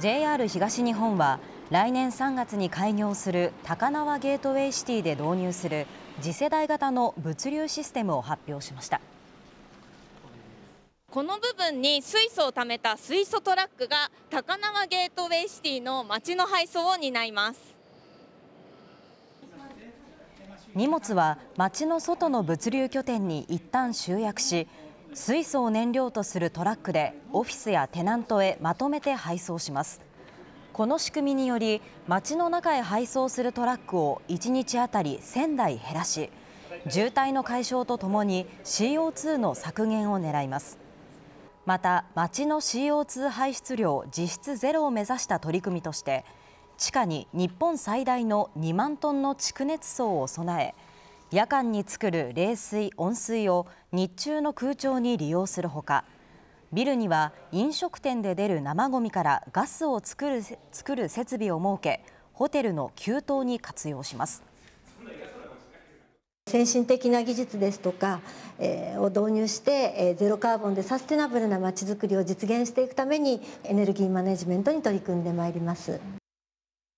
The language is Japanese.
JR 東日本は来年3月に開業する高輪ゲートウェイシティで導入する次世代型の物流システムを発表しましたこの部分に水素を貯めた水素トラックが高輪ゲートウェイシティの街の配送を担います荷物は街の外の物流拠点に一旦集約し水素を燃料とするトラックでオフィスやテナントへまとめて配送しますこの仕組みにより街の中へ配送するトラックを1日あたり1000台減らし渋滞の解消とともに CO2 の削減を狙いますまた町の CO2 排出量実質ゼロを目指した取り組みとして地下に日本最大の2万トンの蓄熱層を備え夜間に作る冷水・温水を日中の空調に利用するほかビルには飲食店で出る生ごみからガスを作る作る設備を設けホテルの給湯に活用します。先進的な技術ですとか、えー、を導入して、えー、ゼロカーボンでサステナブルなまちづくりを実現していくためにエネルギーマネジメントに取り組んでまいります。